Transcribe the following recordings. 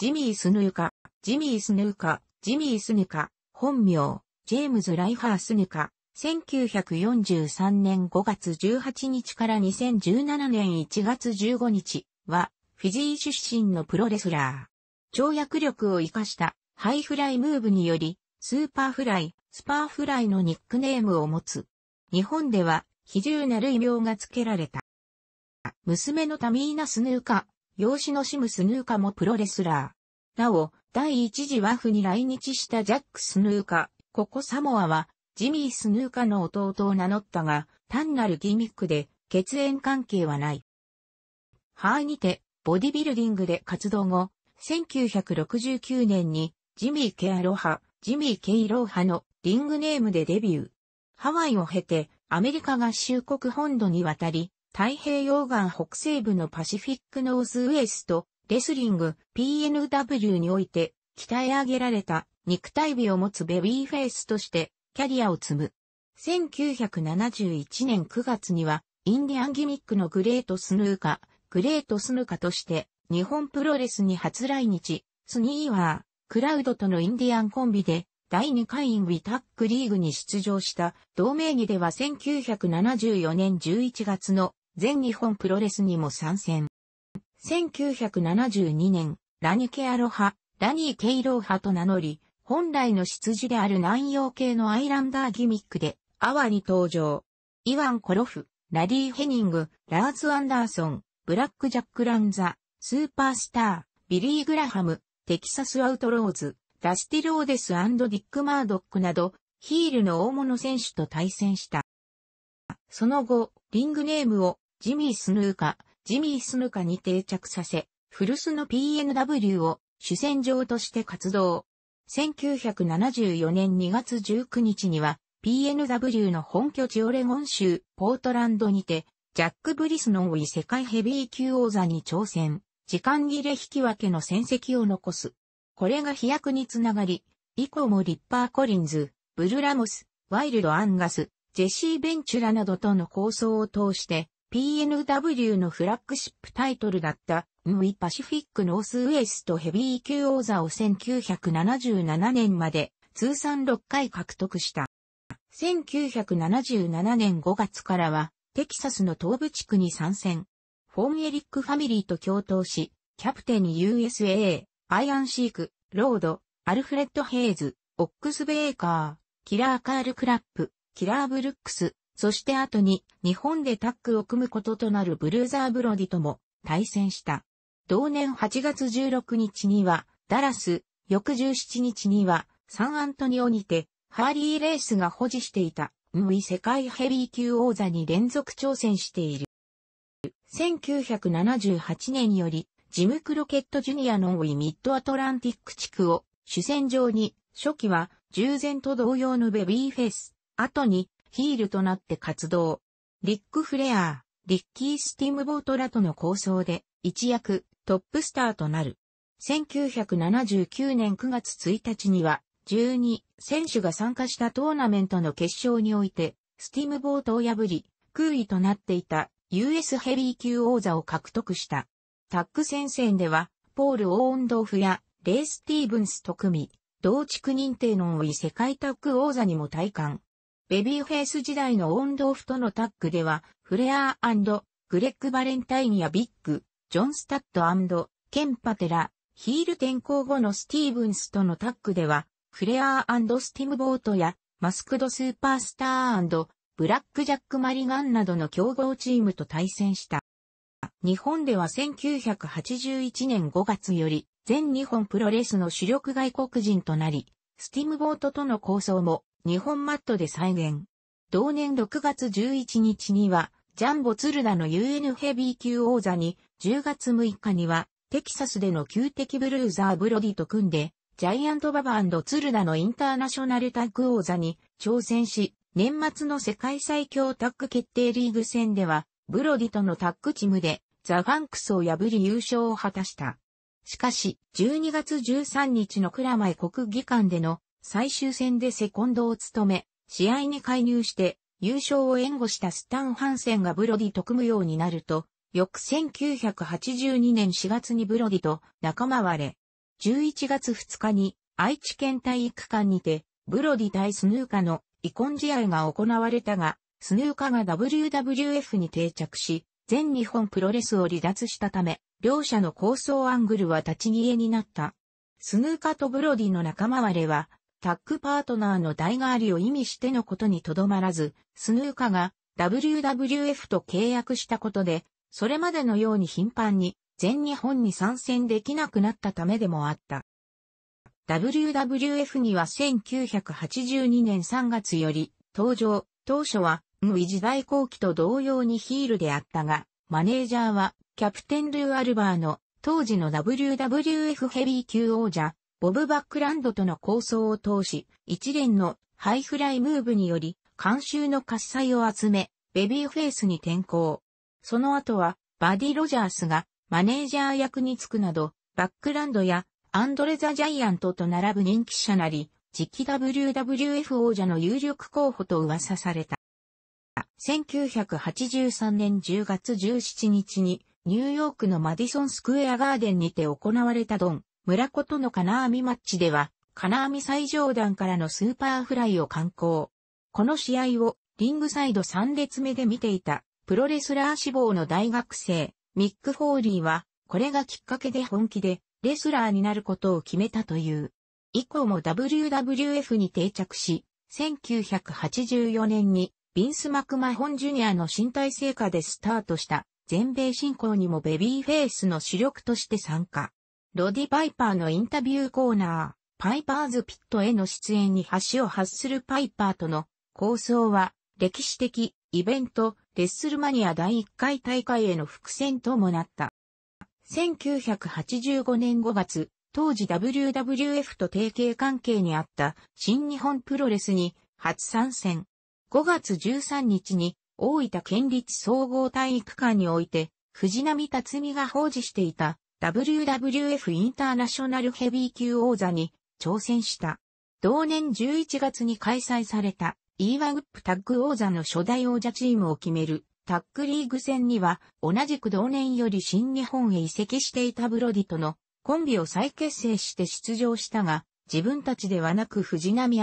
ジミー・スヌーカ、ジミー・スヌーカ、ジミー・スヌーカ、本名、ジェームズ・ライハー・スヌーカ、1943年5月18日から2017年1月15日は、フィジー出身のプロレスラー。跳躍力を活かしたハイフライムーブにより、スーパーフライ、スパーフライのニックネームを持つ。日本では、非重なる異名が付けられた。娘のタミーナ・スヌーカ、養子のシム・スヌーカもプロレスラー。なお、第一次ワフに来日したジャック・スヌーカ、ここサモアは、ジミー・スヌーカの弟を名乗ったが、単なるギミックで、血縁関係はない。ハーにて、ボディビルディングで活動後、1969年に、ジミー・ケアロハ、ジミー・ケイローハのリングネームでデビュー。ハワイを経て、アメリカ合衆国本土に渡り、太平洋岸北西部のパシフィックノースウエスト、レスリング PNW において鍛え上げられた肉体美を持つベビーフェイスとしてキャリアを積む。1971年9月にはインディアンギミックのグレートスヌーカ、グレートスヌーカとして日本プロレスに初来日、スニーワー、クラウドとのインディアンコンビで第2回インビタックリーグに出場した同名義では1974年11月の全日本プロレスにも参戦。1972年、ラニケアロハ、ラニー・ケイローハと名乗り、本来の出自である南洋系のアイランダーギミックで、アワに登場。イワン・コロフ、ラディ・ヘニング、ラーズ・アンダーソン、ブラック・ジャック・ランザ、スーパースター、ビリー・グラハム、テキサス・アウトローズ、ダスティ・ローデス・ディック・マードックなど、ヒールの大物選手と対戦した。その後、リングネームをジミー・スヌーカ、ジミー・スヌーカに定着させ、古巣の PNW を主戦場として活動。1974年2月19日には PNW の本拠地オレゴン州ポートランドにてジャック・ブリスノンい世界ヘビー級王座に挑戦。時間切れ引き分けの戦績を残す。これが飛躍につながり、以降もリッパー・コリンズ、ブル・ラモス、ワイルド・アンガス、ジェシー・ベンチュラなどとの構想を通して、PNW のフラッグシップタイトルだった、ムイ・パシフィック・ノース・ウエストヘビー級王座を1977年まで通算6回獲得した。1977年5月からは、テキサスの東部地区に参戦。フォン・エリック・ファミリーと共闘し、キャプテン USA、アイアン・シーク、ロード、アルフレッド・ヘイズ、オックス・ベーカー、キラー・カール・クラップ、キラー・ブルックス、そして後に日本でタッグを組むこととなるブルーザー・ブロディとも対戦した。同年8月16日にはダラス、翌17日にはサンアントニオにてハーリー・レースが保持していたムイ世界ヘビー級王座に連続挑戦している。1978年よりジム・クロケット・ジュニアのウイ・ミッド・アトランティック地区を主戦場に初期は従前と同様のベビーフェス後にヒールとなって活動。リック・フレアー、リッキー・スティムボートらとの構想で一躍トップスターとなる。1979年9月1日には12選手が参加したトーナメントの決勝においてスティムボートを破り空位となっていた US ヘビー級王座を獲得した。タック戦線ではポール・オーンドーフやレイ・スティーブンスと組み、同地区認定の多い世界タック王座にも体感。ベビーフェイス時代のオンドオフとのタッグでは、フレアーグレッグ・バレンタインやビッグ、ジョン・スタッドケン・パテラ、ヒール転向後のスティーブンスとのタッグでは、フレアースティムボートや、マスクド・スーパースターブラック・ジャック・マリガンなどの競合チームと対戦した。日本では1981年5月より、全日本プロレスの主力外国人となり、スティムボートとの構想も日本マットで再現。同年6月11日には、ジャンボツルダの UN ヘビー級王座に、10月6日には、テキサスでの旧敵ブルーザーブロディと組んで、ジャイアントババツルダのインターナショナルタッグ王座に挑戦し、年末の世界最強タッグ決定リーグ戦では、ブロディとのタッグチームで、ザ・ファンクスを破り優勝を果たした。しかし、12月13日のクラマイ国技館での最終戦でセコンドを務め、試合に介入して優勝を援護したスタン・ハンセンがブロディと組むようになると、翌1982年4月にブロディと仲間割れ、11月2日に愛知県体育館にて、ブロディ対スヌーカの遺恨試合が行われたが、スヌーカが WWF に定着し、全日本プロレスを離脱したため、両者の構想アングルは立ち消えになった。スヌーカとブロディの仲間割れは、タッグパートナーの代替わりを意味してのことにとどまらず、スヌーカが WWF と契約したことで、それまでのように頻繁に全日本に参戦できなくなったためでもあった。WWF には1982年3月より登場、当初は、無意時代後期と同様にヒールであったが、マネージャーはキャプテンルー・アルバーの当時の WWF ヘビー級王者、ボブ・バックランドとの構想を通し、一連のハイフライムーブにより、監修の喝采を集め、ベビーフェイスに転向。その後は、バディ・ロジャースがマネージャー役に就くなど、バックランドやアンドレ・ザ・ジャイアントと並ぶ人気者なり、次期 WWF 王者の有力候補と噂された。1983年10月17日にニューヨークのマディソンスクエアガーデンにて行われたドン・村子との金網マッチでは、金網最上段からのスーパーフライを観光。この試合をリングサイド3列目で見ていたプロレスラー志望の大学生、ミック・フォーリーは、これがきっかけで本気でレスラーになることを決めたという。以降も WWF に定着し、1984年にビンス・マクマホン・ジュニアの身体成果でスタートした全米進行にもベビーフェイスの主力として参加。ロディ・パイパーのインタビューコーナー、パイパーズ・ピットへの出演に橋を発するパイパーとの構想は、歴史的イベント、レッスルマニア第1回大会への伏線ともなった。1985年5月、当時 WWF と提携関係にあった新日本プロレスに初参戦。5月13日に大分県立総合体育館において藤波辰美が保持していた WWF インターナショナルヘビー級王座に挑戦した。同年11月に開催された EWA ウップタッグ王座の初代王者チームを決めるタッグリーグ戦には同じく同年より新日本へ移籍していたブロディとのコンビを再結成して出場したが自分たちではなく藤波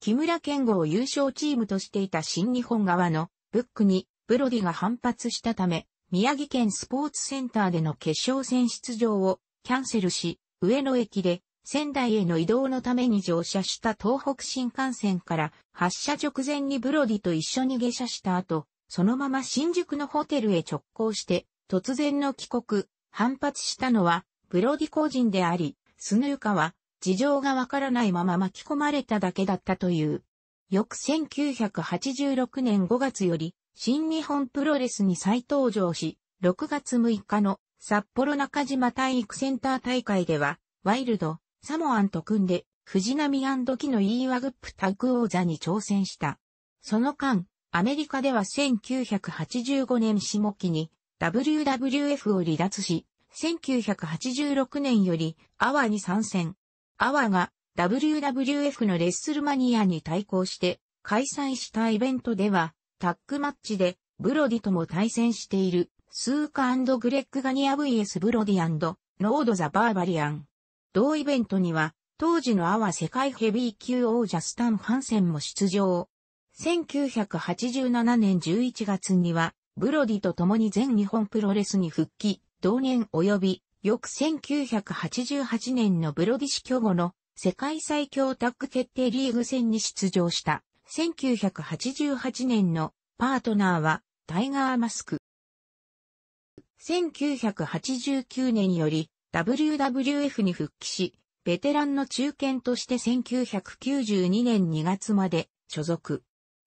木村健吾を優勝チームとしていた新日本側のブックにブロディが反発したため宮城県スポーツセンターでの決勝戦出場をキャンセルし、上野駅で仙台への移動のために乗車した東北新幹線から発車直前にブロディと一緒に下車した後、そのまま新宿のホテルへ直行して、突然の帰国、反発したのはブロディ個人であり、スヌーカは事情がわからないまま巻き込まれただけだったという。翌1986年5月より新日本プロレスに再登場し、6月6日の札幌中島体育センター大会では、ワイルド、サモアンと組んで、藤波木の e ワグップタッグ王座に挑戦した。その間、アメリカでは1985年下期に WWF を離脱し、1986年よりアワに参戦。アワが WWF のレッスルマニアに対抗して開催したイベントではタッグマッチで、ブロディとも対戦している、スーカグレッグ・ガニア VS ブロディロード・ザ・バーバリアン。同イベントには、当時のアワ世界ヘビー級王者スタン・ハンセンも出場。1987年11月には、ブロディと共に全日本プロレスに復帰、同年及び、翌1988年のブロディ死去後の世界最強タッグ決定リーグ戦に出場した。1988年のパートナーはタイガーマスク。1989年より WWF に復帰し、ベテランの中堅として1992年2月まで所属。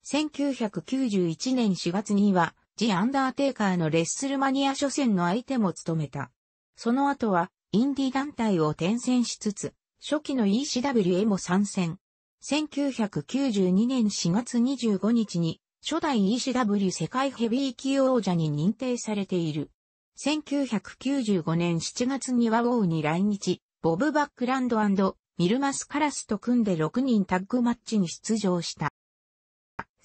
1991年4月には、ジ・アンダーテイカーのレッスルマニア初戦の相手も務めた。その後は、インディ団体を転戦しつつ、初期の ECW へも参戦。1992年4月25日に、初代 ECW 世界ヘビー級王者に認定されている。1995年7月には王に来日、ボブ・バックランドミルマス・カラスと組んで6人タッグマッチに出場した。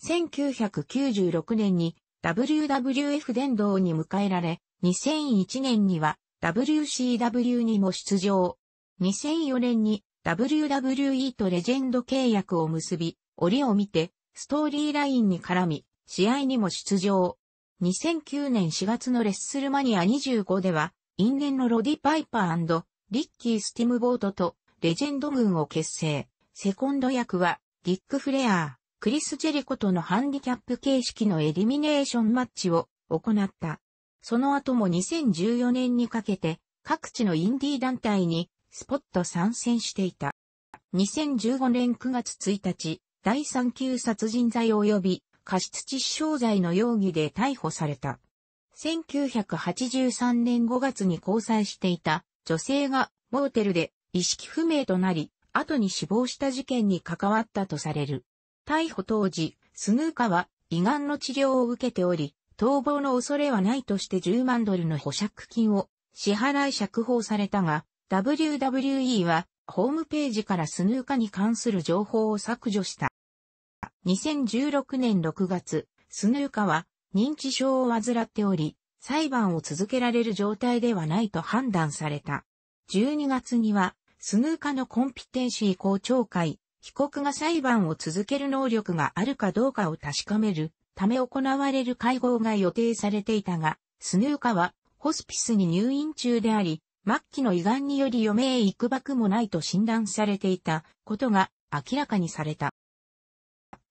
1996年に WWF 殿堂に迎えられ、2001年には WCW にも出場。2004年に WWE とレジェンド契約を結び、折を見て、ストーリーラインに絡み、試合にも出場。2009年4月のレッスルマニア25では、因縁のロディ・パイパーリッキー・スティムボートとレジェンド軍を結成。セコンド役は、ディック・フレアー、クリス・ジェリコとのハンディキャップ形式のエリミネーションマッチを行った。その後も2014年にかけて、各地のインディー団体にスポット参戦していた。2015年9月1日、第3級殺人罪及び過失致死傷罪の容疑で逮捕された。1983年5月に交際していた女性がモーテルで意識不明となり、後に死亡した事件に関わったとされる。逮捕当時、スヌーカは胃がんの治療を受けており、逃亡の恐れはないとして10万ドルの保釈金を支払い釈放されたが、WWE はホームページからスヌーカに関する情報を削除した。2016年6月、スヌーカは認知症を患っており、裁判を続けられる状態ではないと判断された。12月には、スヌーカのコンピテンシー公聴会、被告が裁判を続ける能力があるかどうかを確かめるため行われる会合が予定されていたが、スヌーカはホスピスに入院中であり、末期の胃がんにより余命いくばくもないと診断されていたことが明らかにされた。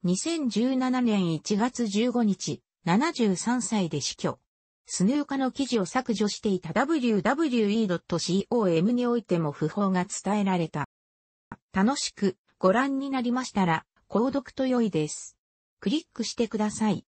2017年1月15日、73歳で死去。スヌーカの記事を削除していた w w e c o m においても不法が伝えられた。楽しくご覧になりましたら、購読と良いです。クリックしてください。